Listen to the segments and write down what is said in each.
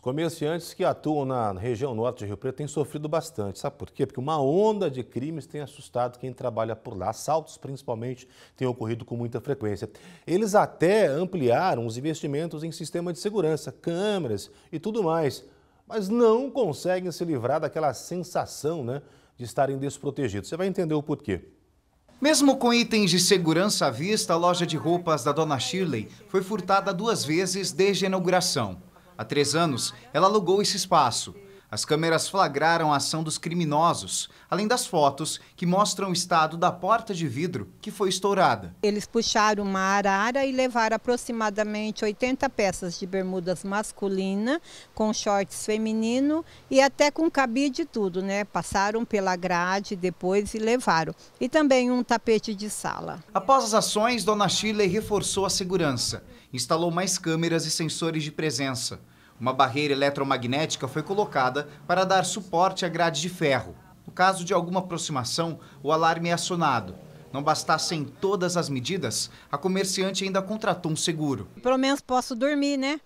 Os comerciantes que atuam na região norte de Rio Preto têm sofrido bastante. Sabe por quê? Porque uma onda de crimes tem assustado quem trabalha por lá. Assaltos, principalmente, têm ocorrido com muita frequência. Eles até ampliaram os investimentos em sistema de segurança, câmeras e tudo mais, mas não conseguem se livrar daquela sensação né, de estarem desprotegidos. Você vai entender o porquê. Mesmo com itens de segurança à vista, a loja de roupas da dona Shirley foi furtada duas vezes desde a inauguração. Há três anos, ela alugou esse espaço. As câmeras flagraram a ação dos criminosos, além das fotos que mostram o estado da porta de vidro que foi estourada. Eles puxaram uma arara e levaram aproximadamente 80 peças de bermudas masculina, com shorts feminino e até com cabide tudo, né? Passaram pela grade depois e levaram. E também um tapete de sala. Após as ações, Dona Shirley reforçou a segurança, instalou mais câmeras e sensores de presença. Uma barreira eletromagnética foi colocada para dar suporte à grade de ferro. No caso de alguma aproximação, o alarme é acionado. Não bastassem todas as medidas, a comerciante ainda contratou um seguro. Pelo menos posso dormir, né?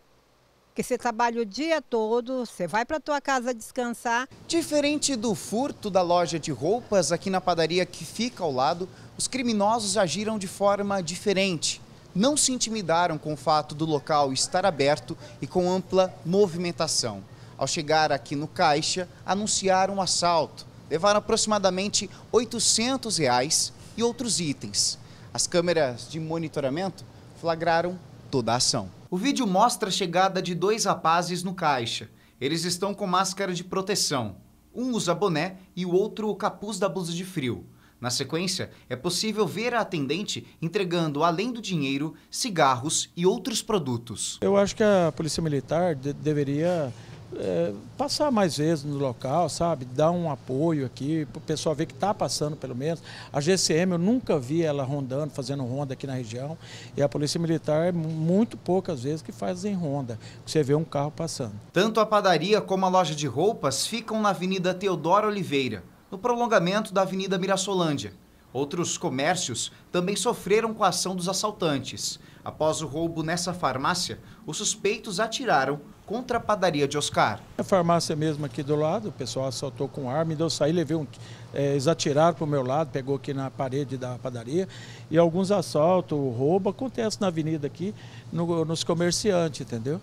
Porque você trabalha o dia todo, você vai para a tua casa descansar. Diferente do furto da loja de roupas aqui na padaria que fica ao lado, os criminosos agiram de forma diferente não se intimidaram com o fato do local estar aberto e com ampla movimentação. Ao chegar aqui no caixa, anunciaram o um assalto. Levaram aproximadamente R$ 800 reais e outros itens. As câmeras de monitoramento flagraram toda a ação. O vídeo mostra a chegada de dois rapazes no caixa. Eles estão com máscara de proteção. Um usa boné e o outro o capuz da blusa de frio. Na sequência, é possível ver a atendente entregando, além do dinheiro, cigarros e outros produtos. Eu acho que a Polícia Militar de deveria é, passar mais vezes no local, sabe? Dar um apoio aqui, para o pessoal ver que está passando pelo menos. A GCM eu nunca vi ela rondando, fazendo ronda aqui na região. E a Polícia Militar é muito poucas vezes que fazem ronda, você vê um carro passando. Tanto a padaria como a loja de roupas ficam na Avenida Teodoro Oliveira no prolongamento da Avenida Mirassolândia. Outros comércios também sofreram com a ação dos assaltantes. Após o roubo nessa farmácia, os suspeitos atiraram contra a padaria de Oscar. A farmácia mesmo aqui do lado, o pessoal assaltou com arma, então eu saí, levei um... É, eles atiraram para o meu lado, pegou aqui na parede da padaria. E alguns assaltos, roubo, acontece na avenida aqui, no, nos comerciantes, entendeu?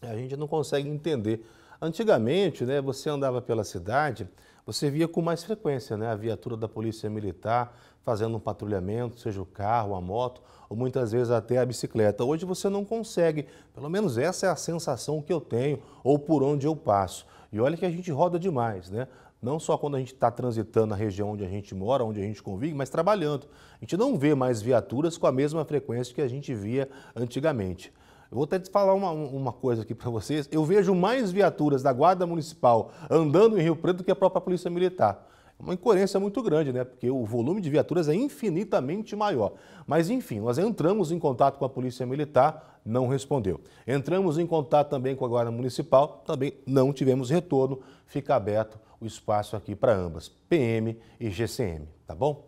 A gente não consegue entender. Antigamente, né, você andava pela cidade, você via com mais frequência né, a viatura da Polícia Militar fazendo um patrulhamento, seja o carro, a moto, ou muitas vezes até a bicicleta. Hoje você não consegue, pelo menos essa é a sensação que eu tenho, ou por onde eu passo. E olha que a gente roda demais, né? não só quando a gente está transitando na região onde a gente mora, onde a gente convive, mas trabalhando. A gente não vê mais viaturas com a mesma frequência que a gente via antigamente. Vou até te falar uma, uma coisa aqui para vocês. Eu vejo mais viaturas da Guarda Municipal andando em Rio Preto do que a própria Polícia Militar. É uma incoerência muito grande, né? Porque o volume de viaturas é infinitamente maior. Mas, enfim, nós entramos em contato com a Polícia Militar, não respondeu. Entramos em contato também com a Guarda Municipal, também não tivemos retorno. Fica aberto o espaço aqui para ambas, PM e GCM, tá bom?